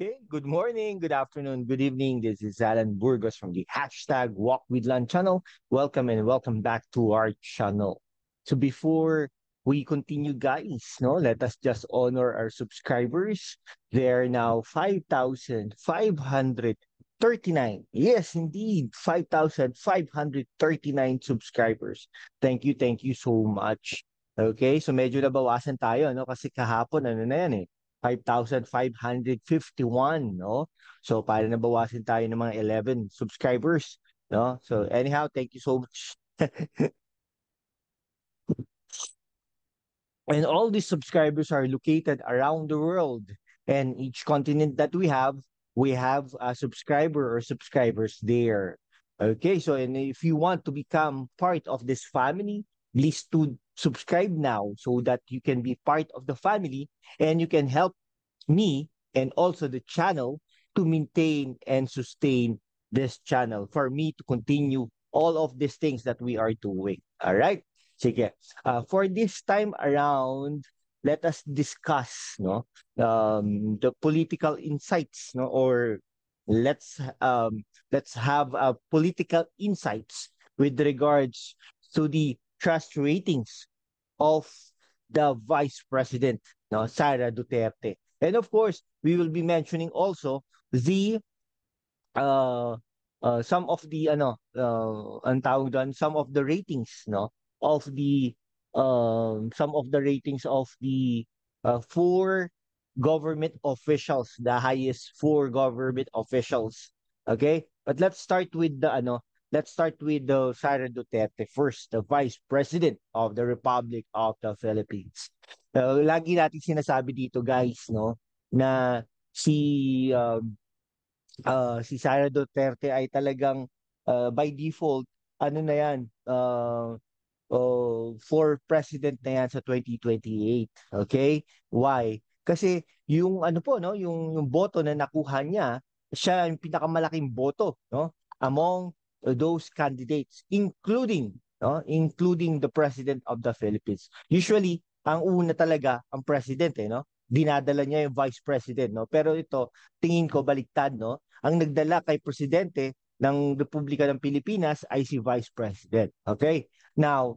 Hey, good morning, good afternoon, good evening. This is Alan Burgos from the hashtag Walk with Lan channel. Welcome and welcome back to our channel. So before we continue, guys, no, let us just honor our subscribers. They are now 5,539. Yes, indeed, 5,539 subscribers. Thank you, thank you so much. Okay, so medyo nabawasan tayo, no? Kasi kahapon, ano na yan eh, 5,551, no? So, para nabawasin tayo ng mga 11 subscribers, no? So, hmm. anyhow, thank you so much. and all these subscribers are located around the world. And each continent that we have, we have a subscriber or subscribers there. Okay, so and if you want to become part of this family, please to subscribe now so that you can be part of the family and you can help me and also the channel to maintain and sustain this channel for me to continue all of these things that we are doing. All right? Sige. Uh, for this time around, let us discuss no um, the political insights no or let's um, let's have uh, political insights with regards to the trust ratings of the Vice President, no, Sara Duterte. And of course, we will be mentioning also the uh, uh some of the ano uh, ang some of the ratings no of the um uh, some of the ratings of the uh, four government officials, the highest four government officials. Okay? But let's start with the ano Let's start with the uh, Sara Duterte first, the Vice President of the Republic of the Philippines. Uh, lagi natin sinasabi dito guys no na si uh, uh, si Sara Duterte ay talagang uh, by default ano na yan uh, uh, for president na yan sa 2028. Okay? Why? Kasi yung ano po no, yung yung boto na nakuha niya, siya yung pinakamalaking boto no among Uh, those candidates, including no, including the President of the Philippines. Usually, ang una talaga ang President, eh, no? dinadala niya yung Vice President. No? Pero ito, tingin ko baliktad, no? ang nagdala kay Presidente ng Republika ng Pilipinas ay si Vice President. Okay? Now,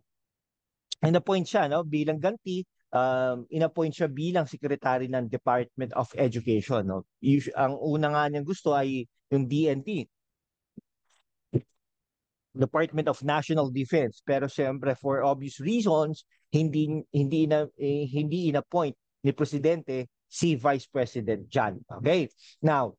inappoint siya no? bilang ganti, um, inappoint siya bilang Secretary ng Department of Education. No? Yung, Ang una nga niyang gusto ay yung DND. Department of National Defense pero siyempre for obvious reasons hindi hindi na eh, hindi inappoint ni presidente si Vice President John. Okay? Now,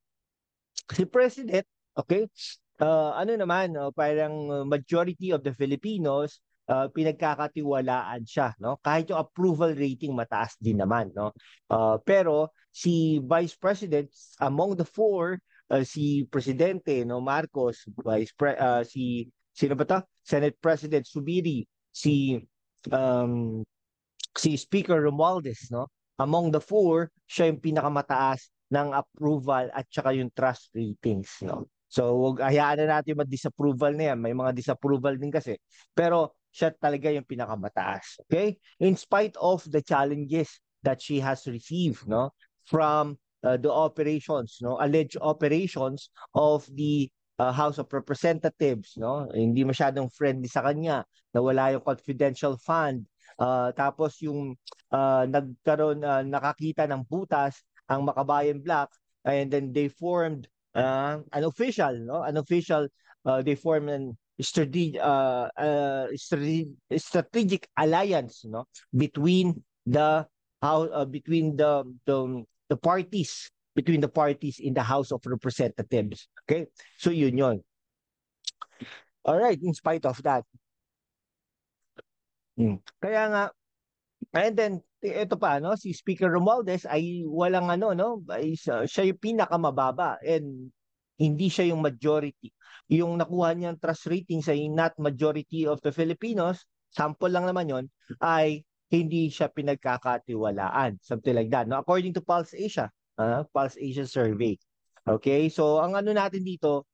si President, okay? Uh, ano naman, uh, parang majority of the Filipinos uh, pinagkakatiwalaan siya, no? Kahit yung approval rating mataas din naman, no? Uh, pero si Vice President among the four uh, si presidente no Marcos vice pre, uh, si sino ba to? Senate President Subiri, si um, si Speaker Romualdez, no? Among the four, siya yung pinakamataas ng approval at saka yung trust ratings, no? So, wag hayaan na natin yung disapproval na yan. May mga disapproval din kasi. Pero siya talaga yung pinakamataas. Okay? In spite of the challenges that she has received, no? From uh, the operations, no? Alleged operations of the uh, House of Representatives, no? Hindi masyadong friendly sa kanya, nawala yung confidential fund. Uh, tapos yung uh, nagkaroon uh, nakakita ng butas ang Makabayan Black and then they formed uh, an official, no? An official uh, they formed an strategic uh, uh, strategic alliance, no? Between the how uh, between the the, the parties between the parties in the House of Representatives. Okay? So yun yun. All right, in spite of that. Hmm. Kaya nga and then ito pa no si Speaker Romualdez ay walang ano no ay siya, siya yung pinakamababa and hindi siya yung majority. Yung nakuha niyang trust rating sa not majority of the Filipinos, sample lang naman yon ay hindi siya pinagkakatiwalaan. Something like that. No? According to Pulse Asia, uh, Pulse Asia Survey. Okay? So ang ano natin dito,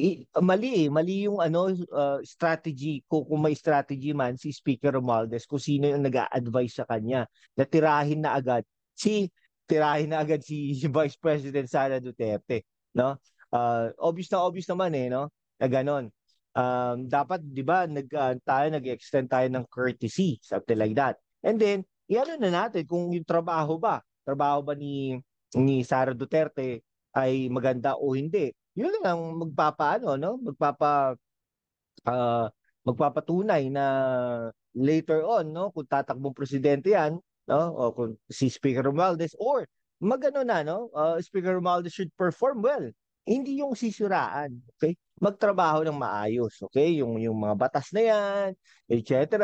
i- mali eh, mali yung ano uh, strategy ko kung may strategy man si Speaker Romualdez kung sino yung nag-a-advise sa kanya na tirahin na agad si tirahin na agad si Vice President Sara Duterte, no? Uh, obvious na obvious naman eh, no? Na ganon. Um, dapat 'di ba nag uh, tayo nag-extend tayo ng courtesy, something like that. And then, iyan na natin kung yung trabaho ba, trabaho ba ni ni Sara Duterte ay maganda o hindi. Yun lang ang magpapaano, no? Magpapa uh, magpapatunay na later on, no, kung tatakbong presidente 'yan, no, o kung si Speaker Romualdez or magano na, no, uh, Speaker Romualdez should perform well. Hindi yung sisiraan, okay? Magtrabaho ng maayos, okay? Yung yung mga batas na 'yan, etc.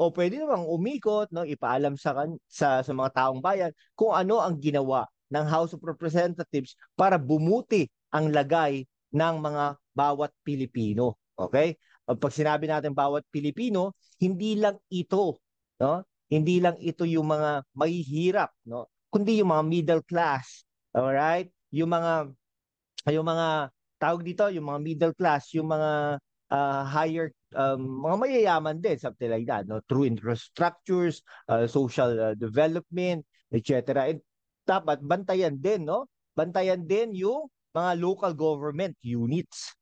O pwede namang umikot, no, ipaalam sa sa sa mga taong bayan kung ano ang ginawa ng House of Representatives para bumuti ang lagay ng mga bawat Pilipino. Okay? Pag sinabi natin bawat Pilipino, hindi lang ito, no? Hindi lang ito yung mga mahihirap, no? Kundi yung mga middle class. All right? Yung mga yung mga tawag dito, yung mga middle class, yung mga uh, higher um, mga mayayaman din something like that no through infrastructures uh, social uh, development etc and dapat bantayan din, no? Bantayan din yung mga local government units.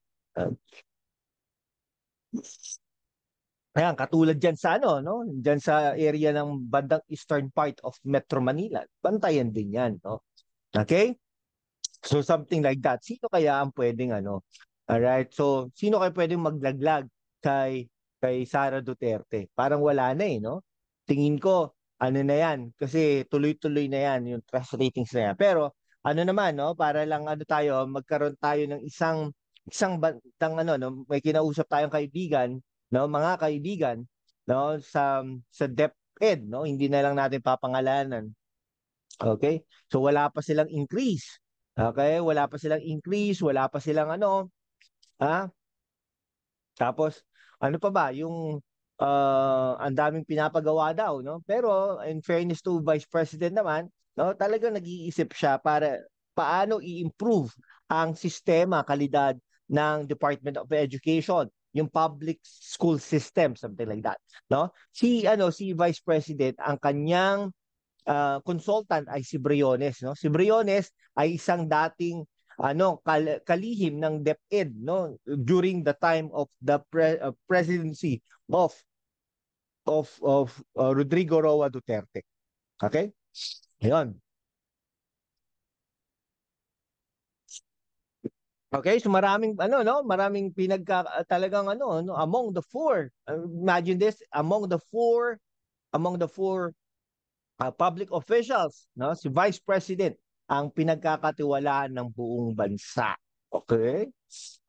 Ayan, katulad diyan sa ano, no? diyan sa area ng bandang eastern part of Metro Manila. Bantayan din yan, no? Okay? So something like that. Sino kaya ang pwedeng ano? all right so sino kaya pwedeng maglaglag kay kay Sara Duterte? Parang wala na eh, no? Tingin ko ano na yan, kasi tuloy-tuloy na yan yung trust ratings na yan. Pero ano naman, no, para lang ano tayo, magkaroon tayo ng isang isang bandang ano, no, may kinausap tayong kaibigan, no, mga kaibigan, no, sa sa DepEd, no, hindi na lang natin papangalanan. Okay? So wala pa silang increase. Okay? Wala pa silang increase, wala pa silang ano, ha? Ah, tapos ano pa ba yung uh, ang daming pinapagawa daw, no? Pero in fairness to Vice President naman, no, Talagang nag-iisip siya para paano i-improve ang sistema, kalidad ng Department of Education, yung public school system, something like that, no? Si ano, si Vice President ang kanyang uh, consultant ay si Briones, no? Si Briones ay isang dating ano kal- kalihim ng DepEd no during the time of the pre- uh, presidency of of of uh, Rodrigo Roa Duterte. Okay? Ayun. Okay, so maraming ano no, maraming pinagka talagang ano no, among the four. Uh, imagine this, among the four among the four uh, public officials, no, si Vice President ang pinagkakatiwalaan ng buong bansa. Okay?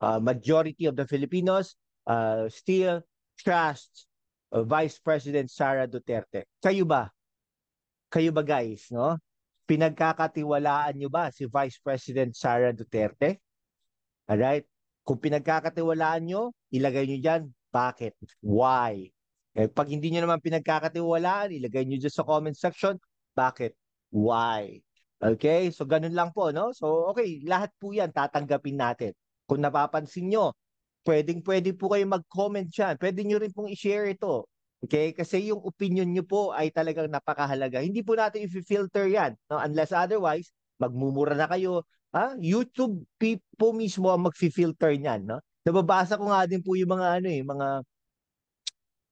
Uh, majority of the Filipinos uh, still trust Uh, Vice President Sara Duterte. Kayo ba? Kayo ba guys, no? Pinagkakatiwalaan niyo ba si Vice President Sara Duterte? Alright? Kung pinagkakatiwalaan niyo, ilagay niyo diyan bakit? Why? Eh, pag hindi niyo naman pinagkakatiwalaan, ilagay niyo diyan sa comment section, bakit? Why? Okay? So, ganun lang po, no? So, okay, lahat po yan tatanggapin natin. Kung napapansin niyo, pwedeng pwede po kayo mag-comment dyan. Pwede nyo rin pong i-share ito. Okay? Kasi yung opinion nyo po ay talagang napakahalaga. Hindi po natin i-filter yan. No? Unless otherwise, magmumura na kayo. Ha? YouTube po mismo ang mag-filter niyan. No? Nababasa ko nga din po yung mga ano eh, mga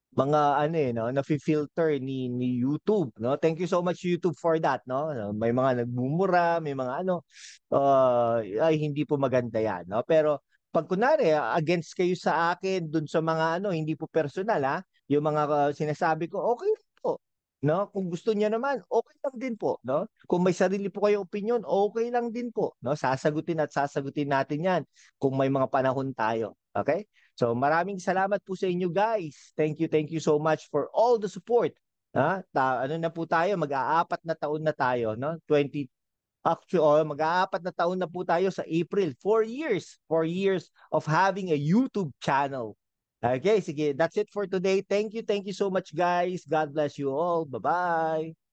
mga ano eh, no, na-filter ni, ni YouTube, no? Thank you so much YouTube for that, no? May mga nagmumura, may mga ano, uh, ay hindi po maganda 'yan, no? Pero pag kunwari ah, against kayo sa akin dun sa mga ano hindi po personal ha ah, yung mga uh, sinasabi ko okay po no kung gusto niya naman okay lang din po no kung may sarili po kayong opinion okay lang din po no sasagutin at sasagutin natin yan kung may mga panahon tayo okay so maraming salamat po sa inyo guys thank you thank you so much for all the support ha ta- ano na po tayo mag-aapat na taon na tayo no 20 actually oh, mag-aapat na taon na po tayo sa April. Four years. Four years of having a YouTube channel. Okay, sige. That's it for today. Thank you. Thank you so much, guys. God bless you all. Bye-bye.